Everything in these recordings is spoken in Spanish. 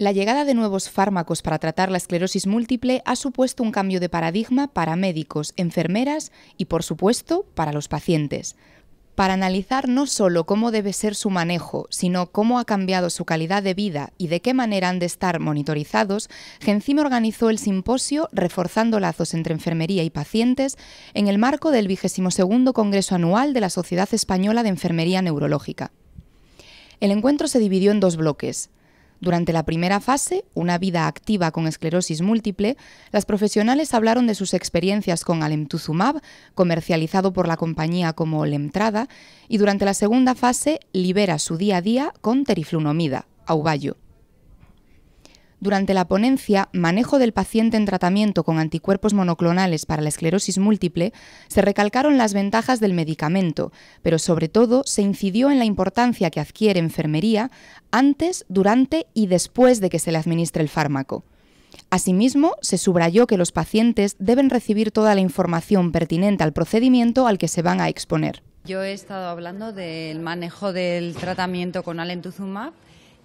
La llegada de nuevos fármacos para tratar la esclerosis múltiple ha supuesto un cambio de paradigma para médicos, enfermeras y, por supuesto, para los pacientes. Para analizar no solo cómo debe ser su manejo, sino cómo ha cambiado su calidad de vida y de qué manera han de estar monitorizados, GENCIME organizó el simposio Reforzando lazos entre enfermería y pacientes en el marco del 22 Congreso Anual de la Sociedad Española de Enfermería Neurológica. El encuentro se dividió en dos bloques, durante la primera fase, una vida activa con esclerosis múltiple, las profesionales hablaron de sus experiencias con Alemtuzumab, comercializado por la compañía como Lemtrada, y durante la segunda fase libera su día a día con teriflunomida, aubayo. Durante la ponencia Manejo del paciente en tratamiento con anticuerpos monoclonales para la esclerosis múltiple, se recalcaron las ventajas del medicamento, pero sobre todo se incidió en la importancia que adquiere enfermería antes, durante y después de que se le administre el fármaco. Asimismo, se subrayó que los pacientes deben recibir toda la información pertinente al procedimiento al que se van a exponer. Yo he estado hablando del manejo del tratamiento con alentuzumab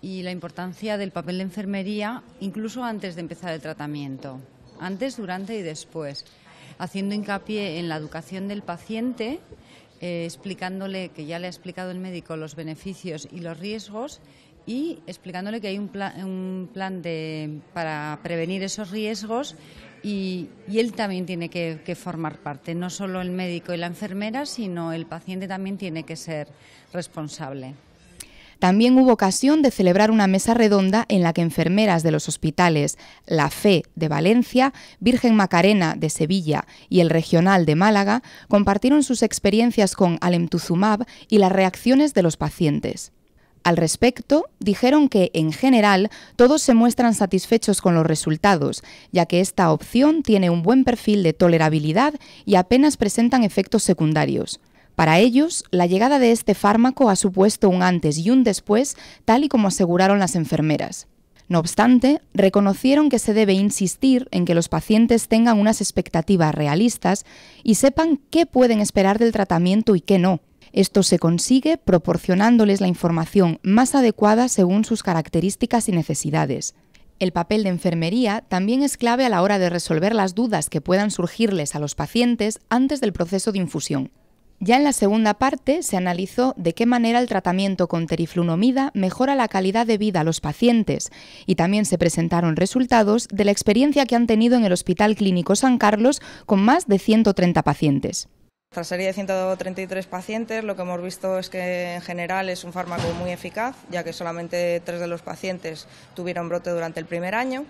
y la importancia del papel de enfermería incluso antes de empezar el tratamiento, antes, durante y después, haciendo hincapié en la educación del paciente, eh, explicándole, que ya le ha explicado el médico, los beneficios y los riesgos y explicándole que hay un plan, un plan de, para prevenir esos riesgos y, él también tiene que, formar parte, no solo el médico y la enfermera, sino el paciente también tiene que ser responsable. También hubo ocasión de celebrar una mesa redonda en la que enfermeras de los hospitales La Fe de Valencia, Virgen Macarena de Sevilla y el Regional de Málaga compartieron sus experiencias con Alemtuzumab y las reacciones de los pacientes. Al respecto, dijeron que, en general, todos se muestran satisfechos con los resultados, ya que esta opción tiene un buen perfil de tolerabilidad y apenas presentan efectos secundarios. Para ellos, la llegada de este fármaco ha supuesto un antes y un después, tal y como aseguraron las enfermeras. No obstante, reconocieron que se debe insistir en que los pacientes tengan unas expectativas realistas y sepan qué pueden esperar del tratamiento y qué no. Esto se consigue proporcionándoles la información más adecuada según sus características y necesidades. El papel de enfermería también es clave a la hora de resolver las dudas que puedan surgirles a los pacientes antes del proceso de infusión. Ya en la segunda parte se analizó de qué manera el tratamiento con teriflunomida mejora la calidad de vida a los pacientes y también se presentaron resultados de la experiencia que han tenido en el Hospital Clínico San Carlos con más de 130 pacientes. Tras serie de 133 pacientes, lo que hemos visto es que en general es un fármaco muy eficaz, ya que solamente tres de los pacientes tuvieron brote durante el primer año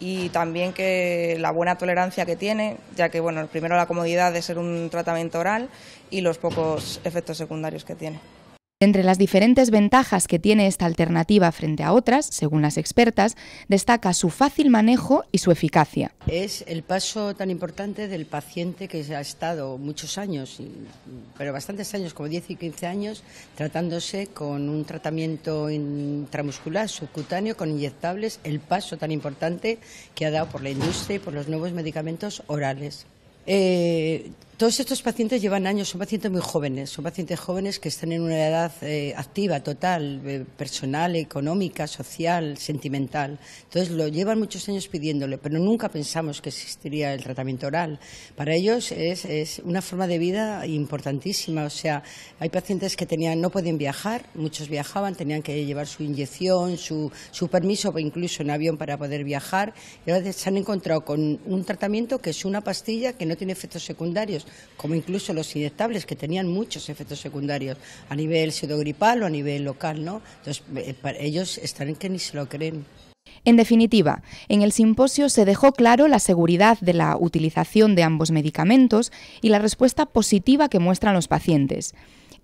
y también que la buena tolerancia que tiene, ya que bueno, primero la comodidad de ser un tratamiento oral y los pocos efectos secundarios que tiene. Entre las diferentes ventajas que tiene esta alternativa frente a otras, según las expertas, destaca su fácil manejo y su eficacia. Es el paso tan importante del paciente que ha estado muchos años, pero bastantes años, como 10 y 15 años, tratándose con un tratamiento intramuscular subcutáneo con inyectables, el paso tan importante que ha dado por la industria y por los nuevos medicamentos orales. Eh, todos estos pacientes llevan años, son pacientes muy jóvenes, son pacientes jóvenes que están en una edad eh, activa, total, eh, personal, económica, social, sentimental. Entonces lo llevan muchos años pidiéndole, pero nunca pensamos que existiría el tratamiento oral. Para ellos es, una forma de vida importantísima. O sea, hay pacientes que tenían, no pueden viajar, muchos viajaban, tenían que llevar su inyección, su, permiso incluso en avión para poder viajar. Y ahora se han encontrado con un tratamiento que es una pastilla que no tiene efectos secundarios como incluso los inyectables, que tenían muchos efectos secundarios a nivel pseudogripal o a nivel local, ¿no? Entonces, eh, ellos están en que ni se lo creen. En definitiva, en el simposio se dejó claro la seguridad de la utilización de ambos medicamentos y la respuesta positiva que muestran los pacientes.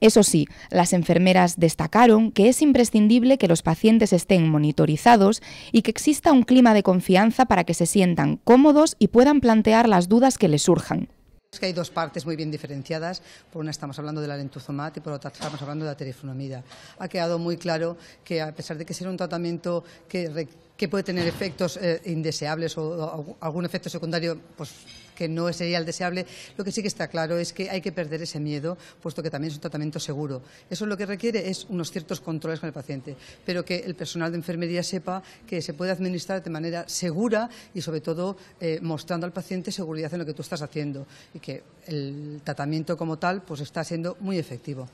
Eso sí, las enfermeras destacaron que es imprescindible que los pacientes estén monitorizados y que exista un clima de confianza para que se sientan cómodos y puedan plantear las dudas que les surjan que hay dos partes muy bien diferenciadas. Por una estamos hablando de la lentuzomat y por otra estamos hablando de la teriflunomida. Ha quedado muy claro que a pesar de que sea un tratamiento que que puede tener efectos eh, indeseables o, algún efecto secundario pues, que no sería el deseable, lo que sí que está claro es que hay que perder ese miedo, puesto que también es un tratamiento seguro. Eso lo que requiere es unos ciertos controles con el paciente, pero que el personal de enfermería sepa que se puede administrar de manera segura y, sobre todo, eh, mostrando al paciente seguridad en lo que tú estás haciendo y que el tratamiento como tal pues, está siendo muy efectivo.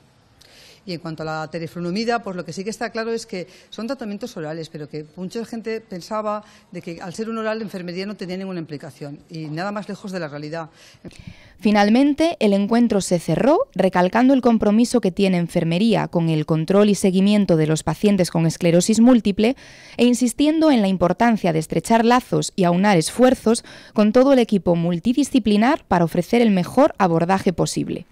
Y en cuanto a la teriflunomida, pues lo que sí que está claro es que son tratamientos orales, pero que mucha gente pensaba de que al ser un oral la enfermería no tenía ninguna implicación y nada más lejos de la realidad. Finalmente, el encuentro se cerró recalcando el compromiso que tiene enfermería con el control y seguimiento de los pacientes con esclerosis múltiple e insistiendo en la importancia de estrechar lazos y aunar esfuerzos con todo el equipo multidisciplinar para ofrecer el mejor abordaje posible.